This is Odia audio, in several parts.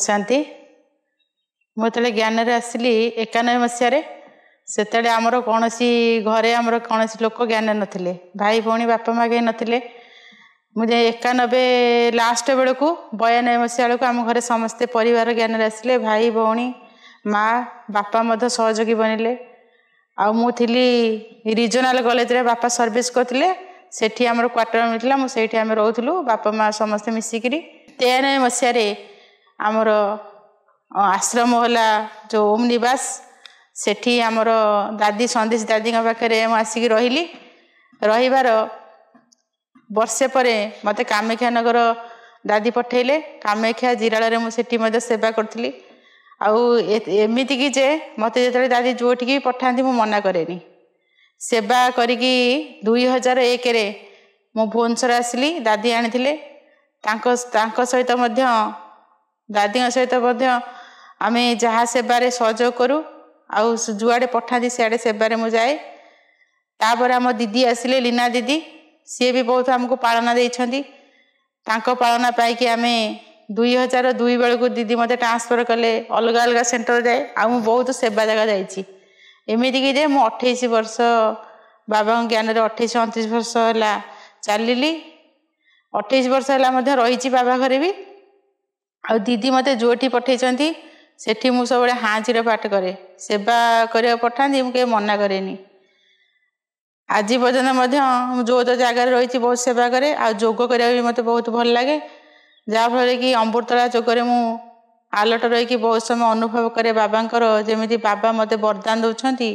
ପହଞ୍ଚାନ୍ତି ମୁଁ ଯେତେବେଳେ ଜ୍ଞାନରେ ଆସିଲି ଏକାନବେ ମସିହାରେ ସେତେବେଳେ ଆମର କୌଣସି ଘରେ ଆମର କୌଣସି ଲୋକ ଜ୍ଞାନ ନଥିଲେ ଭାଇ ଭଉଣୀ ବାପା ମା' କେହି ନଥିଲେ ମୁଁ ଯାଇ ଏକାନବେ ଲାଷ୍ଟ ବେଳକୁ ବୟାନବେ ମସିହା ବେଳକୁ ଆମ ଘରେ ସମସ୍ତେ ପରିବାର ଜ୍ଞାନରେ ଆସିଲେ ଭାଇ ଭଉଣୀ ମା' ବାପା ମଧ୍ୟ ସହଯୋଗୀ ବନିଲେ ଆଉ ମୁଁ ଥିଲି ରିଜନାଲ୍ କଲେଜରେ ବାପା ସର୍ଭିସ୍ କରିଥିଲେ ସେଠି ଆମର କ୍ୱାର୍ଟର ମିଳିଥିଲା ମୁଁ ସେଇଠି ଆମେ ରହୁଥିଲୁ ବାପା ମା' ସମସ୍ତେ ମିଶିକିରି ତେୟାନବେ ମସିହାରେ ଆମର ଆଶ୍ରମ ହେଲା ଯେଉଁ ଓମ୍ ନିବାସ ସେଠି ଆମର ଦାଦି ସନ୍ଦେଶ ଦାଦିଙ୍କ ପାଖରେ ମୁଁ ଆସିକି ରହିଲି ରହିବାର ବର୍ଷେ ପରେ ମୋତେ କାମାକ୍ଷା ନଗର ଦାଦି ପଠାଇଲେ କାମାକ୍ଷା ଜିରାଳରେ ମୁଁ ସେଠି ମଧ୍ୟ ସେବା କରିଥିଲି ଆଉ ଏମିତିକି ଯେ ମୋତେ ଯେତେବେଳେ ଦାଦି ଯେଉଁଠିକି ପଠାନ୍ତି ମୁଁ ମନା କରେନି ସେବା କରିକି ଦୁଇ ହଜାର ଏକରେ ମୁଁ ଭୁବନେଶ୍ୱର ଆସିଲି ଦାଦି ଆଣିଥିଲେ ତାଙ୍କ ତାଙ୍କ ସହିତ ମଧ୍ୟ ଦାଦିଙ୍କ ସହିତ ମଧ୍ୟ ଆମେ ଯାହା ସେବାରେ ସହଯୋଗ କରୁ ଆଉ ଯୁଆଡ଼େ ପଠାନ୍ତି ସିଆଡ଼େ ସେବାରେ ମୁଁ ଯାଏ ତାପରେ ଆମ ଦିଦି ଆସିଲେ ଲୀନା ଦିଦି ସିଏ ବି ବହୁତ ଆମକୁ ପାଳନା ଦେଇଛନ୍ତି ତାଙ୍କ ପାଳନା ପାଇକି ଆମେ ଦୁଇ ହଜାର ଦୁଇ ବେଳକୁ ଦିଦି ମୋତେ ଟ୍ରାନ୍ସଫର୍ କଲେ ଅଲଗା ଅଲଗା ସେଣ୍ଟର ଯାଏ ଆଉ ମୁଁ ବହୁତ ସେବା ଜାଗା ଯାଇଛି ଏମିତିକି ଯେ ମୁଁ ଅଠେଇଶ ବର୍ଷ ବାବାଙ୍କ ଜ୍ଞାନରେ ଅଠେଇଶ ଅଣତିରିଶ ବର୍ଷ ହେଲା ଚାଲିଲି ଅଠେଇଶ ବର୍ଷ ହେଲା ମଧ୍ୟ ରହିଛି ବାବା ଘରେ ବି ଆଉ ଦିଦି ମୋତେ ଯେଉଁଠି ପଠାଇଛନ୍ତି ସେଠି ମୁଁ ସବୁବେଳେ ହାଁଜିର ପାଠ କରେ ସେବା କରିବାକୁ ପଠାନ୍ତି ମୁଁ କେବେ ମନା କରେନି ଆଜି ପର୍ଯ୍ୟନ୍ତ ମଧ୍ୟ ମୁଁ ଯେଉଁ ଯେଉଁ ଜାଗାରେ ରହିଛି ବହୁତ ସେବା କରେ ଆଉ ଯୋଗ କରିବାକୁ ବି ମୋତେ ବହୁତ ଭଲ ଲାଗେ ଯାହାଫଳରେ କି ଅମୃତଳା ଯୋଗରେ ମୁଁ ଆଲର୍ଟ ରହିକି ବହୁତ ସମୟ ଅନୁଭବ କରେ ବାବାଙ୍କର ଯେମିତି ବାବା ମୋତେ ବରଦାନ ଦେଉଛନ୍ତି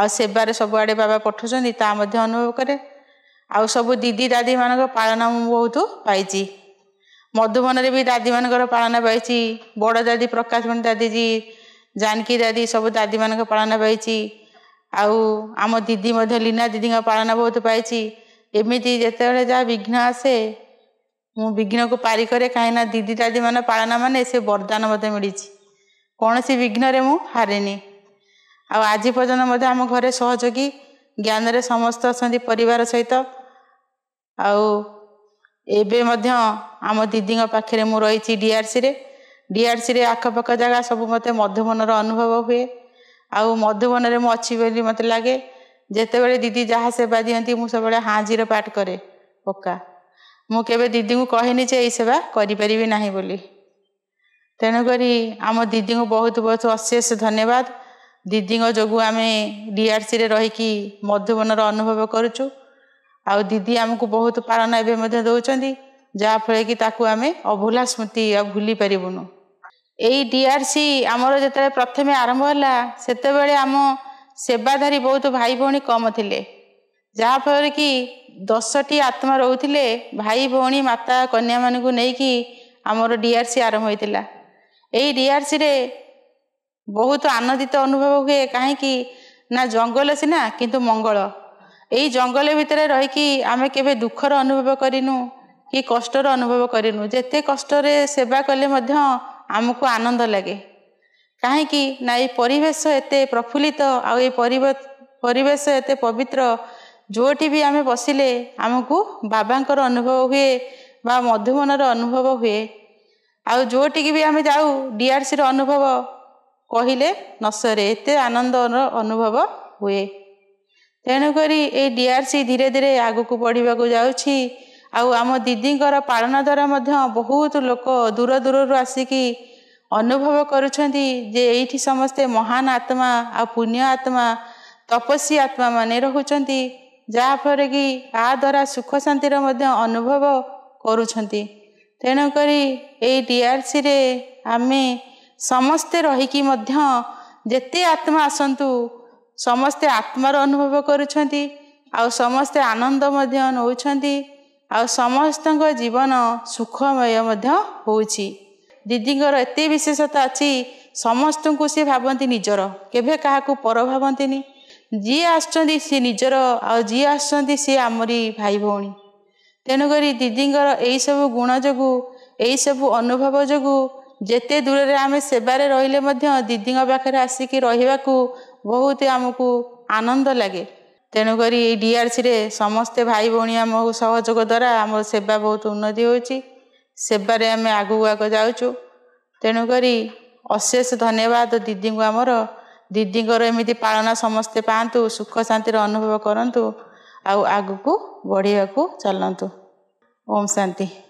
ଆଉ ସେବାରେ ସବୁଆଡ଼େ ବାବା ପଠାଉଛନ୍ତି ତା ମଧ୍ୟ ଅନୁଭବ କରେ ଆଉ ସବୁ ଦିଦି ଦାଦିମାନଙ୍କ ପାଳନ ମୁଁ ବହୁତ ପାଇଛି ମଧୁବନରେ ବି ଦାଦୀମାନଙ୍କର ପାଳନ ପାଇଛି ବଡ଼ ଦାଦୀ ପ୍ରକାଶମଣି ଦାଦିଜୀ ଜାନକୀ ଦାଦୀ ସବୁ ଦାଦୀମାନଙ୍କ ପାଳନ ପାଇଛି ଆଉ ଆମ ଦିଦି ମଧ୍ୟ ଲୀନା ଦିଦିଙ୍କ ପାଳନ ବହୁତ ପାଇଛି ଏମିତି ଯେତେବେଳେ ଯାହା ବିଘ୍ନ ଆସେ ମୁଁ ବିଘ୍ନକୁ ପାରି କରେ କାହିଁକିନା ଦିଦି ଦାଦୀମାନେ ପାଳନ ମାନେ ସେ ବରଦାନ ମୋତେ ମିଳିଛି କୌଣସି ବିଘ୍ନରେ ମୁଁ ହାରେନି ଆଉ ଆଜି ପର୍ଯ୍ୟନ୍ତ ମଧ୍ୟ ଆମ ଘରେ ସହଯୋଗୀ ଜ୍ଞାନରେ ସମସ୍ତେ ଅଛନ୍ତି ପରିବାର ସହିତ ଆଉ ଏବେ ମଧ୍ୟ ଆମ ଦିଦିଙ୍କ ପାଖରେ ମୁଁ ରହିଛି ଡିଆରସିରେ ଡିଆରସିରେ ଆଖପାଖ ଜାଗା ସବୁ ମୋତେ ମଧୁବନର ଅନୁଭବ ହୁଏ ଆଉ ମଧୁବନରେ ମୁଁ ଅଛି ବୋଲି ମୋତେ ଲାଗେ ଯେତେବେଳେ ଦିଦି ଯାହା ସେବା ଦିଅନ୍ତି ମୁଁ ସବୁବେଳେ ହାଜିର ପାଠ କରେ ପକ୍କା ମୁଁ କେବେ ଦିଦିଙ୍କୁ କହିନି ଯେ ଏଇ ସେବା କରିପାରିବି ନାହିଁ ବୋଲି ତେଣୁକରି ଆମ ଦିଦିଙ୍କୁ ବହୁତ ବହୁତ ଅଶେଷ ଧନ୍ୟବାଦ ଦିଦିଙ୍କ ଯୋଗୁଁ ଆମେ ଡିଆରସିରେ ରହିକି ମଧୁବନର ଅନୁଭବ କରୁଛୁ ଆଉ ଦିଦି ଆମକୁ ବହୁତ ପାଳନ ଏବେ ମଧ୍ୟ ଦେଉଛନ୍ତି ଯାହାଫଳରେ କି ତାକୁ ଆମେ ଅଭୁଲା ସ୍ମୃତି ଆଉ ଭୁଲି ପାରିବୁନୁ ଏଇ ଡିଆରସି ଆମର ଯେତେବେଳେ ପ୍ରଥମେ ଆରମ୍ଭ ହେଲା ସେତେବେଳେ ଆମ ସେବାଧାରୀ ବହୁତ ଭାଇ ଭଉଣୀ କମ୍ ଥିଲେ ଯାହାଫଳରେ କି ଦଶଟି ଆତ୍ମା ରହୁଥିଲେ ଭାଇ ଭଉଣୀ ମାତା କନ୍ୟାମାନଙ୍କୁ ନେଇକି ଆମର ଡିଆରସି ଆରମ୍ଭ ହୋଇଥିଲା ଏଇ ଡିଆରସିରେ ବହୁତ ଆନନ୍ଦିତ ଅନୁଭବ ହୁଏ କାହିଁକି ନା ଜଙ୍ଗଲ ସିନା କିନ୍ତୁ ମଙ୍ଗଳ ଏଇ ଜଙ୍ଗଲ ଭିତରେ ରହିକି ଆମେ କେବେ ଦୁଃଖର ଅନୁଭବ କରିନୁ କି କଷ୍ଟର ଅନୁଭବ କରିନୁ ଯେତେ କଷ୍ଟରେ ସେବା କଲେ ମଧ୍ୟ ଆମକୁ ଆନନ୍ଦ ଲାଗେ କାହିଁକି ନା ଏଇ ପରିବେଶ ଏତେ ପ୍ରଫୁଲ୍ଲିତ ଆଉ ଏ ପରିବେଶ ଏତେ ପବିତ୍ର ଯେଉଁଠି ବି ଆମେ ବସିଲେ ଆମକୁ ବାବାଙ୍କର ଅନୁଭବ ହୁଏ ବା ମଧୁବନର ଅନୁଭବ ହୁଏ ଆଉ ଯେଉଁଠିକି ବି ଆମେ ଯାଉ ଡିଆରସିର ଅନୁଭବ କହିଲେ ନ ସରେ ଏତେ ଆନନ୍ଦର ଅନୁଭବ ହୁଏ ତେଣୁକରି ଏଇ ଡି ଆର୍ ସି ଧୀରେ ଧୀରେ ଆଗକୁ ବଢ଼ିବାକୁ ଯାଉଛି ଆଉ ଆମ ଦିଦିଙ୍କର ପାଳନ ଦ୍ୱାରା ମଧ୍ୟ ବହୁତ ଲୋକ ଦୂର ଦୂରରୁ ଆସିକି ଅନୁଭବ କରୁଛନ୍ତି ଯେ ଏଇଠି ସମସ୍ତେ ମହାନ ଆତ୍ମା ଆଉ ପୁଣ୍ୟ ଆତ୍ମା ତପସ୍ୱୀ ଆତ୍ମା ମାନେ ରହୁଛନ୍ତି ଯାହାଫଳରେ କି ତା ଦ୍ୱାରା ସୁଖ ଶାନ୍ତିର ମଧ୍ୟ ଅନୁଭବ କରୁଛନ୍ତି ତେଣୁକରି ଏଇ ଡି ଆର୍ ସିରେ ଆମେ ସମସ୍ତେ ରହିକି ମଧ୍ୟ ଯେତେ ଆତ୍ମା ଆସନ୍ତୁ ସମସ୍ତେ ଆତ୍ମାର ଅନୁଭବ କରୁଛନ୍ତି ଆଉ ସମସ୍ତେ ଆନନ୍ଦ ମଧ୍ୟ ନେଉଛନ୍ତି ଆଉ ସମସ୍ତଙ୍କ ଜୀବନ ସୁଖମୟ ମଧ୍ୟ ହେଉଛି ଦିଦିଙ୍କର ଏତେ ବିଶେଷତା ଅଛି ସମସ୍ତଙ୍କୁ ସେ ଭାବନ୍ତି ନିଜର କେବେ କାହାକୁ ପର ଭାବନ୍ତିନି ଯିଏ ଆସୁଛନ୍ତି ସିଏ ନିଜର ଆଉ ଯିଏ ଆସୁଛନ୍ତି ସିଏ ଆମରି ଭାଇ ଭଉଣୀ ତେଣୁକରି ଦିଦିଙ୍କର ଏହିସବୁ ଗୁଣ ଯୋଗୁଁ ଏହିସବୁ ଅନୁଭବ ଯୋଗୁଁ ଯେତେ ଦୂରରେ ଆମେ ସେବାରେ ରହିଲେ ମଧ୍ୟ ଦିଦିଙ୍କ ପାଖରେ ଆସିକି ରହିବାକୁ ବହୁତ ଆମକୁ ଆନନ୍ଦ ଲାଗେ ତେଣୁକରି ଏଇ ଡିଆରସିରେ ସମସ୍ତେ ଭାଇ ଭଉଣୀ ଆମ ସହଯୋଗ ଦ୍ୱାରା ଆମ ସେବା ବହୁତ ଉନ୍ନତି ହେଉଛି ସେବାରେ ଆମେ ଆଗକୁ ଆଗ ଯାଉଛୁ ତେଣୁକରି ଅଶେଷ ଧନ୍ୟବାଦ ଦିଦିଙ୍କୁ ଆମର ଦିଦିଙ୍କର ଏମିତି ପାଳନ ସମସ୍ତେ ପାଆନ୍ତୁ ସୁଖ ଶାନ୍ତିର ଅନୁଭବ କରନ୍ତୁ ଆଉ ଆଗକୁ ବଢ଼ିବାକୁ ଚାଲନ୍ତୁ ଓମ୍ ଶାନ୍ତି